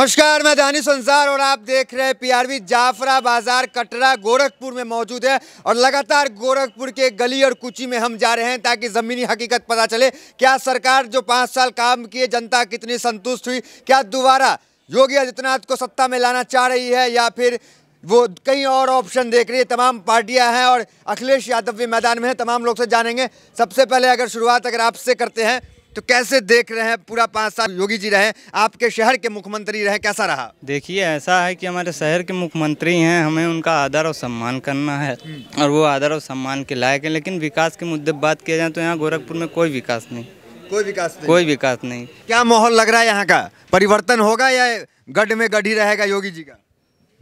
नमस्कार मैं दानी संसार और आप देख रहे हैं पीआरवी जाफरा बाजार कटरा गोरखपुर में मौजूद है और लगातार गोरखपुर के गली और कुची में हम जा रहे हैं ताकि ज़मीनी हकीकत पता चले क्या सरकार जो पाँच साल काम किए जनता कितनी संतुष्ट हुई क्या दोबारा योगी आदित्यनाथ को सत्ता में लाना चाह रही है या फिर वो कई और ऑप्शन देख रही है तमाम पार्टियां हैं और अखिलेश यादव भी मैदान में हैं तमाम लोग से जानेंगे सबसे पहले अगर शुरुआत अगर आपसे करते हैं तो कैसे देख रहे हैं पूरा पाँच साल योगी जी रहे आपके शहर के मुख्यमंत्री रहे कैसा रहा देखिए ऐसा है कि हमारे शहर के मुख्यमंत्री हैं हमें उनका आदर और सम्मान करना है हम्म। और वो आदर और सम्मान के लायक है लेकिन विकास के मुद्दे बात किया जाए तो यहाँ गोरखपुर में कोई विकास नहीं कोई विकास नहीं कोई विकास नहीं क्या माहौल लग रहा है यहाँ का परिवर्तन होगा या गढ़ में गढ़ी रहेगा योगी जी का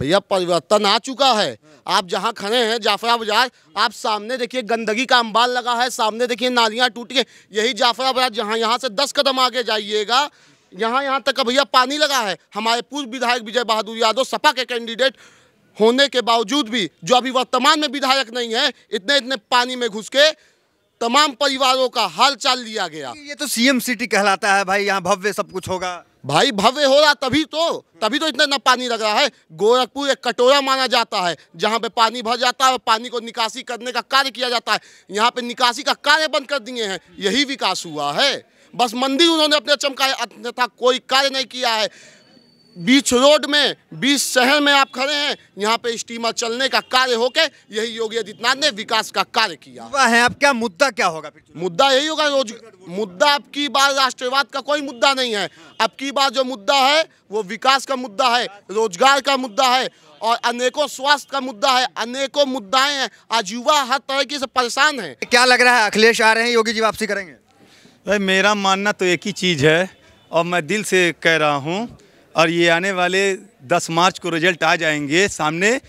भैया परिवर्तन आ चुका है आप जहाँ खड़े हैं जाफरा बाजार आप सामने देखिए गंदगी का अंबाल लगा है सामने देखिए नालियाँ टूट गई यही जाफरा बाजार जहाँ यहाँ से दस कदम आगे जाइएगा यहाँ यहाँ तक भैया पानी लगा है हमारे पूर्व विधायक विजय बहादुर यादव सपा के कैंडिडेट होने के बावजूद भी जो अभी वर्तमान में विधायक नहीं है इतने इतने पानी में घुस के तमाम परिवारों का हाल चाल लिया गया ये तो सीएम सिटी कहलाता है भाई यहाँ भव्य सब कुछ होगा भाई भव्य हो रहा तभी तो तभी तो इतना ना पानी लग रहा है गोरखपुर एक कटोरा माना जाता है जहाँ पे पानी भर जाता है और पानी को निकासी करने का कार्य किया जाता है यहाँ पे निकासी का कार्य बंद कर दिए हैं यही विकास हुआ है बस मंदिर उन्होंने अपने चमकाए अन्यथा कोई कार्य नहीं किया है बीच रोड में बीच शहर में आप खड़े हैं यहाँ पे स्टीमर चलने का कार्य होके यही योगी आदित्यनाथ ने विकास का कार्य किया है आप क्या मुद्दा क्या होगा मुद्दा यही होगा रोज मुद्दा अब की बार राष्ट्रवाद का कोई मुद्दा नहीं है अब की बार जो मुद्दा है वो विकास का मुद्दा है रोजगार का मुद्दा है और अनेकों स्वास्थ्य का मुद्दा है अनेकों मुद्दाएं हैं आज युवा हर तरीके से परेशान है क्या लग रहा है अखिलेश आ रहे हैं योगी जी वापसी करेंगे भाई मेरा मानना तो एक ही चीज़ है और मैं दिल से कह रहा हूँ और ये आने वाले 10 मार्च को रिजल्ट आ जाएंगे सामने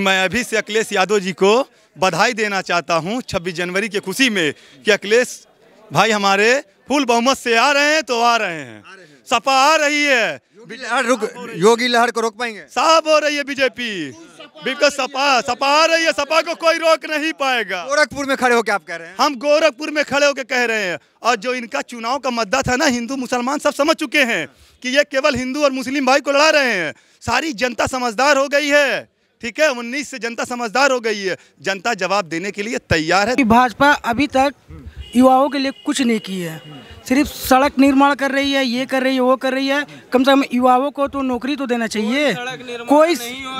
मैं अभी से अखिलेश यादव जी को बधाई देना चाहता हूँ छब्बीस जनवरी की खुशी में कि अखिलेश भाई हमारे फुल बहुमत से आ रहे हैं तो आ रहे हैं सपा आ रही है योगी लहर को रोक पाएंगे साफ हो रही है बीजेपी बिल्कुल सपा सपा आ रही है सपा को कोई रोक नहीं पाएगा गोरखपुर में खड़े होकर आप कह रहे हैं हम गोरखपुर में खड़े होकर कह रहे हैं और जो इनका चुनाव का मद्दा था ना हिंदू मुसलमान सब समझ चुके हैं कि ये केवल हिंदू और मुस्लिम भाई को लड़ा रहे हैं सारी जनता समझदार हो गई है ठीक है उन्नीस से जनता समझदार हो गई है जनता जवाब देने के लिए तैयार है भाजपा अभी तक युवाओं के लिए कुछ नहीं की है सिर्फ सड़क निर्माण कर रही है ये कर रही है वो कर रही है कम से कम युवाओं को तो नौकरी तो देना चाहिए कोई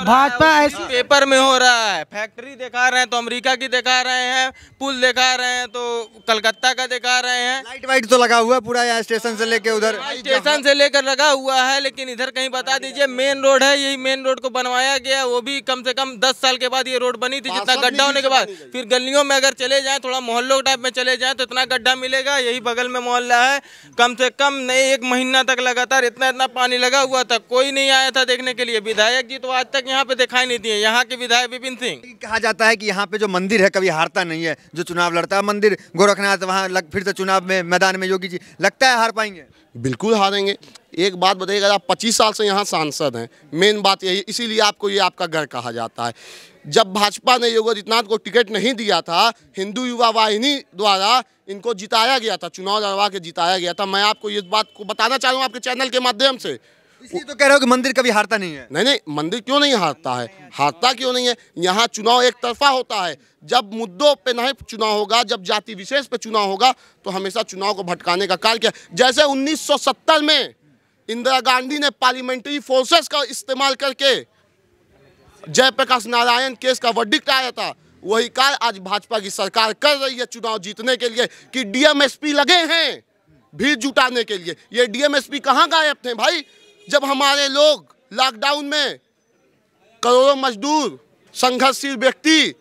भाजपा ऐसी पेपर में हो रहा है फैक्ट्री दिखा रहे हैं तो अमेरिका की दिखा रहे हैं पुल दिखा रहे हैं तो कलकत्ता का दिखा रहे हैं लाइट वाइट तो लगा हुआ है पूरा यहाँ स्टेशन से लेकर उधर स्टेशन से लेकर लगा हुआ है लेकिन इधर कहीं बता दीजिए मेन रोड है यही मेन रोड को बनवाया गया वो भी कम से कम दस साल के बाद ये रोड बनी थी जितना गड्ढा होने के बाद फिर गलियों में अगर चले जाए थोड़ा मोहल्लों टाइप में चले जाए तो इतना गड्ढा मिलेगा यही बगल में मोहल्ला है कम से कम नहीं एक महीना तक लगातार इतना इतना पानी लगा हुआ था कोई नहीं आया था देखने के लिए विधायक जी तो आज तक यहाँ पे दिखाई नहीं दिए यहाँ के विधायक विपिन सिंह कहा जाता है कि यहाँ पे जो मंदिर है कभी हारता नहीं है जो चुनाव लड़ता है मंदिर गोरखनाथ वहाँ फिर से चुनाव में मैदान में योगी जी लगता है हार पाएंगे बिल्कुल हारेंगे एक बात बताइएगा आप 25 साल से यहाँ सांसद हैं मेन बात यही इसीलिए आपको ये आपका घर कहा जाता है जब भाजपा ने योगी आदित्यनाथ को टिकट नहीं दिया था हिंदू युवा वाहिनी द्वारा इनको जिताया गया था चुनाव लड़वा के जिताया गया था मैं आपको इस बात को बताना चाह रहा हूँ आपके चैनल के माध्यम से इसलिए तो कह रहे हो कि मंदिर कभी हारता नहीं है नहीं नहीं मंदिर क्यों नहीं हारता है हारता क्यों नहीं है यहाँ चुनाव एक तरफा होता है जब मुद्दों पे नहीं चुनाव होगा जब जाति विशेष पे चुनाव होगा तो हमेशा चुनाव को भटकाने का कार्य किया जैसे 1970 में इंदिरा गांधी ने पार्लियामेंट्री फोर्सेस का इस्तेमाल करके जयप्रकाश नारायण केस का वर्डिक्ट आया था वही कार्य आज भाजपा की सरकार कर रही है चुनाव जीतने के लिए कि डीएमएसपी लगे हैं भीड़ जुटाने के लिए ये डीएमएसपी कहाँ गायब थे भाई जब हमारे लोग लॉकडाउन में करोड़ों मजदूर संघर्षशील व्यक्ति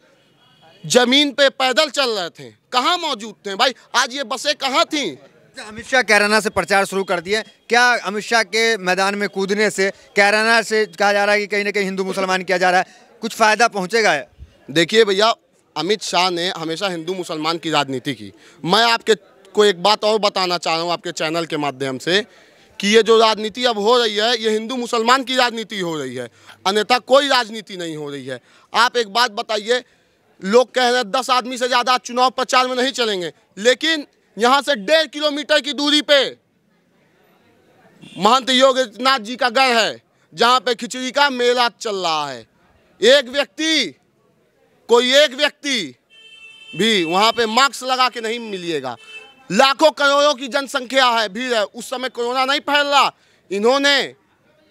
जमीन पे पैदल चल रहे थे कहाँ मौजूद थे भाई आज ये बसें कहाँ थीं अच्छा, अमित शाह कैराना से प्रचार शुरू कर दिए क्या अमित शाह के मैदान में कूदने से कैराना से कहा जा रहा है कि कहीं ना कहीं हिंदू मुसलमान किया जा रहा है कुछ फ़ायदा पहुँचेगा देखिए भैया अमित शाह ने हमेशा हिंदू मुसलमान की राजनीति की मैं आपके को एक बात और बताना चाह रहा हूँ आपके चैनल के माध्यम से कि ये जो राजनीति अब हो रही है ये हिंदू मुसलमान की राजनीति हो रही है अन्यथा कोई राजनीति नहीं हो रही है आप एक बात बताइए लोग कह रहे हैं दस आदमी से ज़्यादा चुनाव प्रचार में नहीं चलेंगे लेकिन यहाँ से डेढ़ किलोमीटर की दूरी पे महंत योगनाथ जी का घर है जहाँ पे खिचड़ी का मेला चल रहा है एक व्यक्ति कोई एक व्यक्ति भी वहाँ पे मास्क लगा के नहीं मिलिएगा लाखों करोड़ों की जनसंख्या है भीड़ है उस समय कोरोना नहीं फैल रहा इन्होंने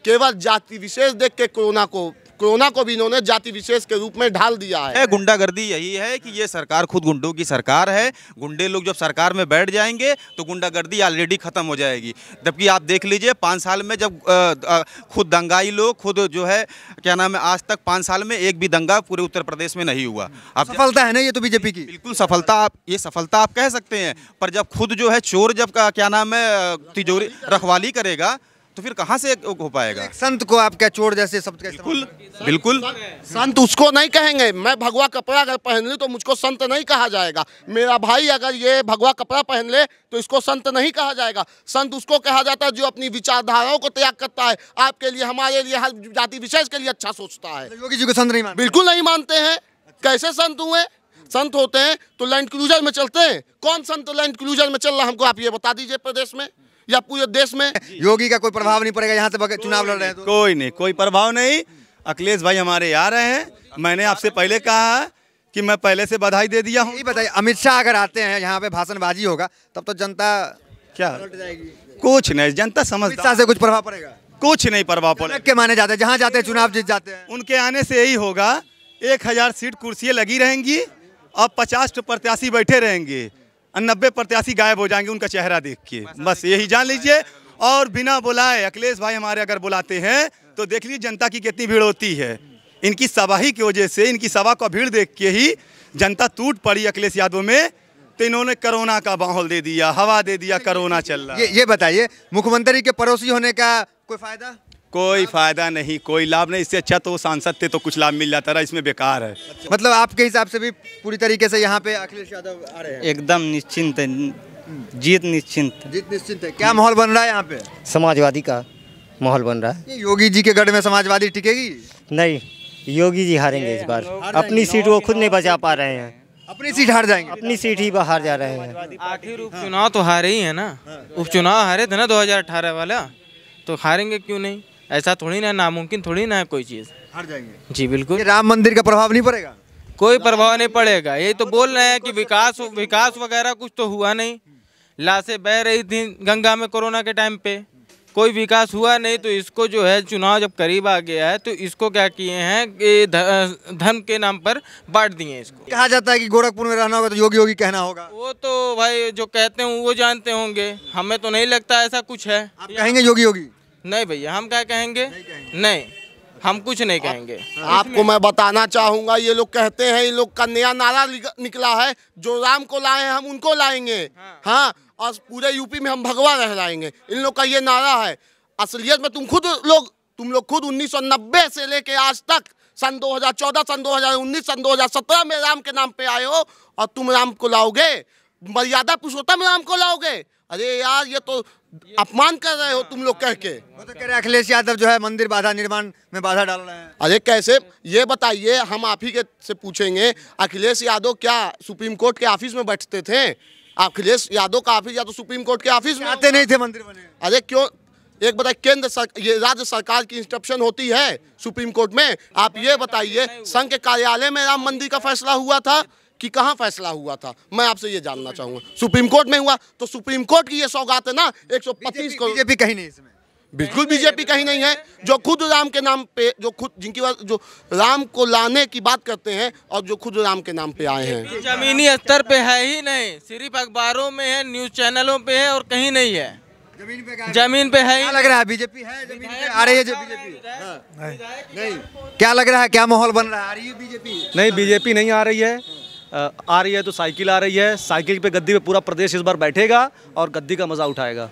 केवल जाति विशेष देख के कोरोना को कोरोना को भी इन्होंने जाति विशेष के रूप में ढाल दिया है गुंडागर्दी यही है कि ये सरकार खुद गुंडों की सरकार है गुंडे लोग जब सरकार में बैठ जाएंगे तो गुंडागर्दी ऑलरेडी खत्म हो जाएगी जबकि आप देख लीजिए पाँच साल में जब खुद दंगाई लोग खुद जो है क्या नाम है आज तक पाँच साल में एक भी दंगा पूरे उत्तर प्रदेश में नहीं हुआ आप सफलता है ना ये तो बीजेपी की बिल्कुल सफलता आप ये सफलता आप कह सकते हैं पर जब खुद जो है चोर जब का क्या नाम है तिजोरी रखवाली करेगा तो फिर कहाँ से हो पाएगा संत को आप क्या चोर जैसे शब्द बिल्कुल बिल्कुल संत उसको नहीं कहेंगे मैं भगवा कपड़ा अगर पहन लूँ तो मुझको संत नहीं कहा जाएगा मेरा भाई अगर ये भगवा कपड़ा पहन ले तो इसको संत नहीं कहा जाएगा संत उसको कहा जाता है जो अपनी विचारधाराओं को त्याग करता है आपके लिए हमारे लिए हर जाति विशेष के लिए अच्छा सोचता है योगी जी को संत नहीं मानते बिल्कुल नहीं मानते हैं कैसे संत हुए संत होते हैं तो लैंड क्लूजर में चलते हैं कौन संत लैंड क्लूजर में चल रहा हमको आप ये बता दीजिए प्रदेश में या पूरे देश में योगी का कोई प्रभाव नहीं पड़ेगा यहाँ से चुनाव लड़ रहे हैं तो। कोई नहीं कोई प्रभाव नहीं अखिलेश भाई हमारे यहाँ रहे हैं मैंने आपसे पहले कहा कि मैं पहले से बधाई दे दिया हूँ बताइए अमित शाह अगर आते हैं यहाँ पे भाषणबाजी होगा तब तो जनता क्या कुछ नहीं जनता समझ से कुछ प्रभाव पड़ेगा कुछ नहीं प्रभाव पड़ेगा के माने जाते हैं जहाँ जाते हैं चुनाव जीत जाते हैं उनके आने से यही होगा एक हजार सीट कुर्सियाँ लगी रहेंगी और पचास तो प्रत्याशी बैठे रहेंगे नब्बे प्रत्याशी गायब हो जाएंगे उनका चेहरा देख के बस यही जान लीजिए और बिना बुलाए अखिलेश भाई हमारे अगर बुलाते हैं तो देख लीजिए जनता की कितनी भीड़ होती है इनकी सवाही की वजह से इनकी सभा को भीड़ देख के ही जनता टूट पड़ी अखिलेश यादव में तो इन्होंने कोरोना का माहौल दे दिया हवा दे दिया कोरोना चल रहा ये ये बताइए मुख्यमंत्री के पड़ोसी होने का कोई फायदा कोई फ़ायदा नहीं कोई लाभ नहीं इससे अच्छा तो सांसद थे तो कुछ लाभ मिल जाता रहा इसमें बेकार है अच्छा। मतलब आपके हिसाब से भी पूरी तरीके से यहाँ पे अखिलेश यादव आ रहे हैं एकदम निश्चिंत है जीत निश्चिंत जीत निश्चिंत है क्या माहौल बन रहा है यहाँ पे समाजवादी का माहौल बन रहा है योगी जी के गढ़ में समाजवादी टिकेगी नहीं योगी जी हारेंगे इस बार अपनी सीट वो खुद नहीं बचा पा रहे हैं अपनी सीट हार जाएंगे अपनी सीट ही बाहर जा रहे हैं आखिर उपचुनाव तो हारे ही है ना उपचुनाव हारे थे ना 2018 वाला तो हारेंगे क्यों नहीं ऐसा थोड़ी ना नामुमकिन थोड़ी ना है कोई चीज़ हट जाएंगे जी बिल्कुल राम मंदिर का प्रभाव नहीं पड़ेगा कोई प्रभाव नहीं पड़ेगा यही तो बोल रहे हैं कि विकास विकास वगैरह कुछ तो हुआ नहीं लाशें बह रही थी गंगा में कोरोना के टाइम पे कोई विकास हुआ नहीं तो इसको जो है चुनाव जब करीब आ गया है तो इसको क्या किए हैं कि धर्म के नाम पर बांट दिए इसको कहा जाता है कि गोरखपुर में रहना होगा तो योगी योगी कहना होगा वो तो भाई जो कहते हैं वो जानते होंगे हमें तो नहीं लगता ऐसा कुछ है आप कहेंगे योगी योगी नहीं भैया हम क्या कहेंगे नहीं, हम कुछ नहीं कहेंगे आपको मैं बताना चाहूंगा ये लोग कहते हैं ये लोग का नया नारा निकला है जो राम को लाए हैं हम उनको लाएंगे हाँ, हाँ और पूरे यूपी में हम भगवा लाएंगे इन लोग का ये नारा है असलियत में तुम खुद लोग तुम लोग खुद 1990 से लेके आज तक सन 2014 सन 2019 सन 2017 में राम के नाम पे आए हो और तुम राम को लाओगे मर्यादा पुरुषोत्तम राम को लाओगे अरे यार ये तो अपमान कर रहे हो तुम लोग कह के वो तो कह रहे अखिलेश यादव जो है मंदिर बाधा निर्माण में बाधा डाल रहे हैं अरे कैसे ये बताइए हम आप ही के से पूछेंगे अखिलेश यादव क्या सुप्रीम कोर्ट के ऑफिस में बैठते थे अखिलेश यादव का ऑफिस या तो सुप्रीम कोर्ट के ऑफिस में आते नहीं थे मंदिर बने अरे क्यों एक बताइए केंद्र सरकार ये राज्य सरकार की इंस्ट्रक्शन होती है सुप्रीम कोर्ट में आप ये बताइए संघ के कार्यालय में राम मंदिर का फैसला हुआ था कि कहाँ फैसला हुआ था मैं आपसे ये जानना चाहूंगा सुप्रीम कोर्ट में हुआ तो सुप्रीम कोर्ट की ये सौगात है ना एक सौ पच्चीस करोड़ बीजेपी कहीं नहीं इसमें बिल्कुल बीजेपी कहीं नहीं है जो खुद राम के नाम पे जो खुद जिनकी बात जो राम को लाने की बात करते हैं और जो खुद राम के नाम पे आए हैं जमीनी स्तर पे है ही नहीं सिर्फ अखबारों में है न्यूज चैनलों पे है और कहीं नहीं है जमीन पे जमीन पे है क्या लग रहा है बीजेपी है जमीन पे आ रही है बीजेपी हाँ। नहीं क्या लग रहा है क्या माहौल बन रहा है आ रही है बीजेपी नहीं बीजेपी नहीं आ रही है आ रही है तो साइकिल आ रही है साइकिल पे गद्दी पे पूरा प्रदेश इस बार बैठेगा और गद्दी का मज़ा उठाएगा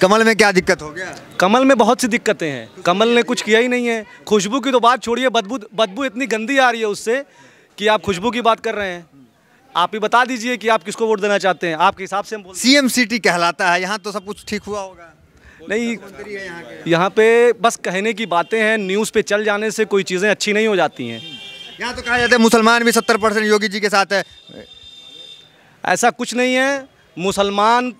कमल में क्या दिक्कत हो गया कमल में बहुत सी दिक्कतें हैं कमल ने कुछ किया ही नहीं है खुशबू की तो बात छोड़िए बदबू बदबू इतनी गंदी आ रही है उससे कि आप खुशबू की बात कर रहे हैं आप ही बता दीजिए कि आप किसको वोट देना चाहते हैं आपके हिसाब से सी एम टी कहलाता है यहाँ तो सब कुछ ठीक हुआ होगा नहीं यहाँ पे बस कहने की बातें हैं न्यूज़ पे चल जाने से कोई चीज़ें अच्छी नहीं हो जाती हैं यहाँ तो कहा जाता है मुसलमान भी सत्तर परसेंट योगी जी के साथ है ऐसा कुछ नहीं है मुसलमान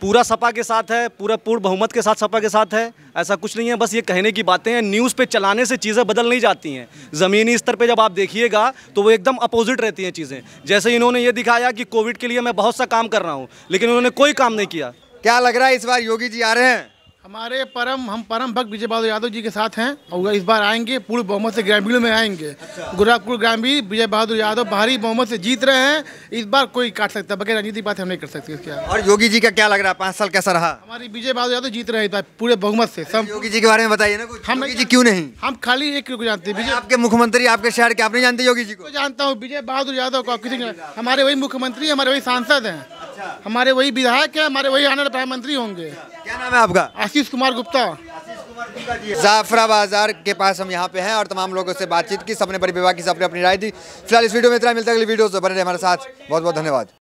पूरा सपा के साथ है पूरा पूर्ण बहुमत के साथ सपा के साथ है ऐसा कुछ नहीं है बस ये कहने की बातें हैं न्यूज़ पे चलाने से चीज़ें बदल नहीं जाती हैं ज़मीनी स्तर पे जब आप देखिएगा तो वो एकदम अपोजिट रहती हैं चीज़ें जैसे इन्होंने ये दिखाया कि कोविड के लिए मैं बहुत सा काम कर रहा हूँ लेकिन उन्होंने कोई काम नहीं किया क्या लग रहा है इस बार योगी जी आ रहे हैं हमारे परम हम परम भक्त विजय बहादुर यादव जी के साथ हैं और इस बार आएंगे पूर्व बहुमत से ग्रामीण में आएंगे अच्छा। गोरखपुर ग्रामीण विजय बहादुर यादव भारी बहुमत से जीत रहे हैं इस बार कोई काट सकता बगैर राजनीति बात हम नहीं कर सकते क्या और योगी जी का क्या लग रहा है पाँच साल कैसा रहा हमारी विजय बहादुर यादव जीत रहे हैं पूरे बहुमत से सब योगी जी के बारे में बताइए ना कुछ हम जी क्यों नहीं हम खाली एक जानते हैं आपके मुख्यमंत्री आपके शहर के आप नहीं जानते योगी जी को जानता हूँ विजय बहादुर यादव को किसी हमारे वही मुख्यमंत्री हमारे वही सांसद हैं हमारे वही विधायक है हमारे वही आने प्राइम मंत्री होंगे क्या नाम है आपका आशीष कुमार गुप्ता जाफरा बाजार के पास हम यहाँ पे हैं और तमाम लोगों से बातचीत की सबने विभाग की सबने अपनी राय दी फिलहाल इस वीडियो में इतना मिलता है अगली वीडियो से बने रहे हमारे साथ बहुत बहुत धन्यवाद